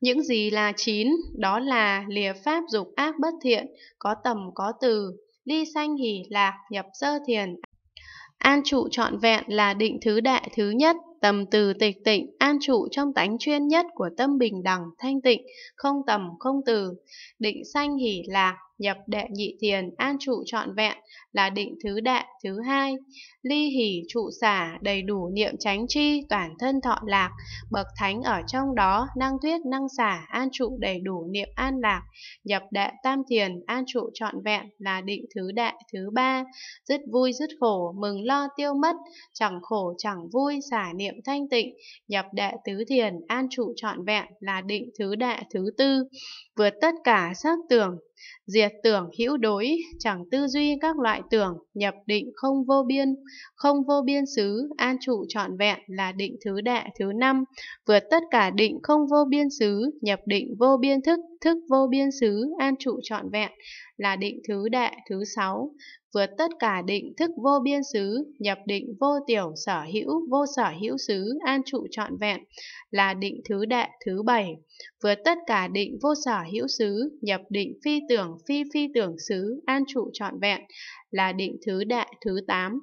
Những gì là chín, đó là lìa pháp dục ác bất thiện, có tầm có từ, ly sanh hỷ lạc, nhập sơ thiền. An trụ trọn vẹn là định thứ đại thứ nhất, tầm từ tịch tịnh, an trụ trong tánh chuyên nhất của tâm bình đẳng, thanh tịnh, không tầm, không từ, định sanh hỷ lạc, nhập đệ nhị thiền an trụ trọn vẹn là định thứ đại thứ hai ly hỷ trụ xả đầy đủ niệm chánh chi toàn thân thọ lạc bậc thánh ở trong đó năng thuyết năng xả an trụ đầy đủ niệm an lạc nhập đệ tam thiền an trụ trọn vẹn là định thứ đại thứ ba dứt vui dứt khổ mừng lo tiêu mất chẳng khổ chẳng vui xả niệm thanh tịnh nhập đệ tứ thiền an trụ trọn vẹn là định thứ đại thứ tư vượt tất cả sắc tưởng diệt tưởng hữu đối, chẳng tư duy các loại tưởng, nhập định không vô biên, không vô biên xứ, an trụ trọn vẹn là định thứ đệ thứ năm, vượt tất cả định không vô biên xứ, nhập định vô biên thức, thức vô biên xứ, an trụ trọn vẹn là định thứ đệ thứ sáu, vượt tất cả định thức vô biên xứ, nhập định vô tiểu sở hữu, vô sở hữu xứ, an trụ trọn vẹn, là định thứ đệ thứ bảy, vượt tất cả định vô sở hữu xứ, nhập định phi tưởng, phi phi tưởng xứ, an trụ trọn vẹn, là định thứ đệ thứ tám,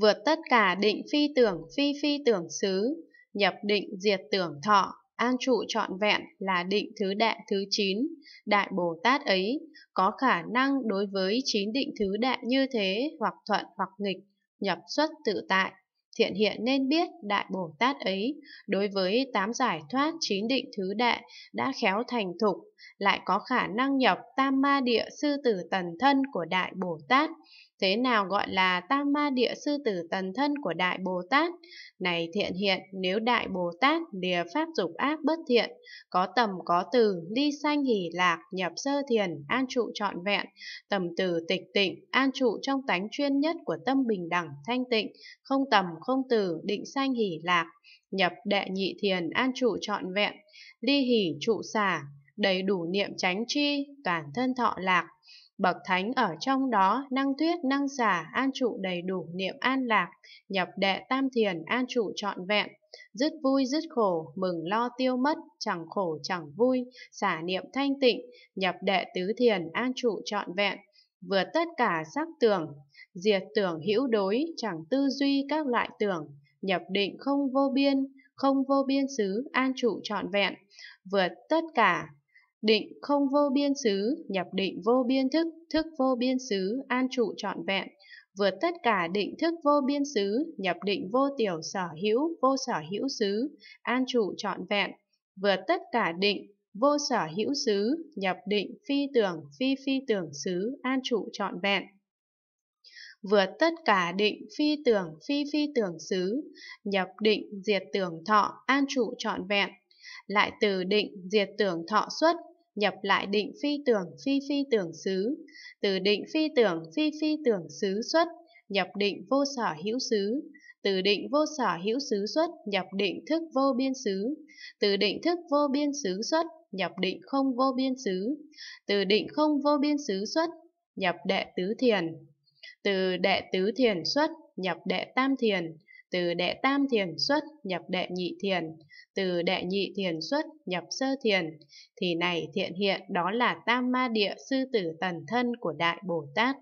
vượt tất cả định phi tưởng, phi phi tưởng xứ, nhập định diệt tưởng thọ, an trụ trọn vẹn là định thứ đệ thứ 9, Đại Bồ Tát ấy, có khả năng đối với chín định thứ đệ như thế hoặc thuận hoặc nghịch, nhập xuất tự tại. Thiện hiện nên biết Đại Bồ Tát ấy, đối với tám giải thoát chín định thứ đệ đã khéo thành thục, lại có khả năng nhập tam ma địa sư tử tần thân của Đại Bồ Tát, Thế nào gọi là tam ma địa sư tử tần thân của Đại Bồ Tát? Này thiện hiện, nếu Đại Bồ Tát lìa pháp dục ác bất thiện, có tầm có từ, ly sanh hỷ lạc, nhập sơ thiền, an trụ trọn vẹn, tầm từ tịch tịnh, an trụ trong tánh chuyên nhất của tâm bình đẳng, thanh tịnh, không tầm không từ, định sanh hỷ lạc, nhập đệ nhị thiền, an trụ trọn vẹn, ly hỷ trụ xả, đầy đủ niệm tránh chi, toàn thân thọ lạc, Bậc thánh ở trong đó, năng thuyết, năng giả, an trụ đầy đủ niệm an lạc, nhập đệ tam thiền, an trụ trọn vẹn, dứt vui dứt khổ, mừng lo tiêu mất, chẳng khổ chẳng vui, xả niệm thanh tịnh, nhập đệ tứ thiền, an trụ trọn vẹn, vượt tất cả sắc tưởng, diệt tưởng hữu đối, chẳng tư duy các loại tưởng, nhập định không vô biên, không vô biên xứ, an trụ trọn vẹn, vượt tất cả Định không vô biên xứ, nhập định vô biên thức, thức vô biên xứ, an trụ trọn vẹn, vượt tất cả định thức vô biên xứ, nhập định vô tiểu sở hữu, vô sở hữu xứ, an trụ trọn vẹn, vượt tất cả định, vô sở hữu xứ, nhập định phi tưởng, phi phi tưởng xứ, an trụ trọn vẹn. Vượt tất cả định phi tưởng, phi phi tưởng xứ, nhập định diệt tưởng thọ, an trụ trọn vẹn. Lại từ định diệt tưởng thọ xuất, nhập lại định phi tưởng phi phi tưởng xứ, từ định phi tưởng phi phi tưởng xứ xuất, nhập định vô sở hữu xứ, từ định vô sở hữu xứ xuất, nhập định thức vô biên xứ, từ định thức vô biên xứ xuất, nhập định không vô biên xứ, từ định không vô biên xứ xuất, nhập đệ tứ thiền, từ đệ tứ thiền xuất, nhập đệ tam thiền, từ đệ tam thiền xuất nhập đệ nhị thiền, từ đệ nhị thiền xuất nhập sơ thiền, thì này thiện hiện đó là tam ma địa sư tử tần thân của Đại Bồ Tát.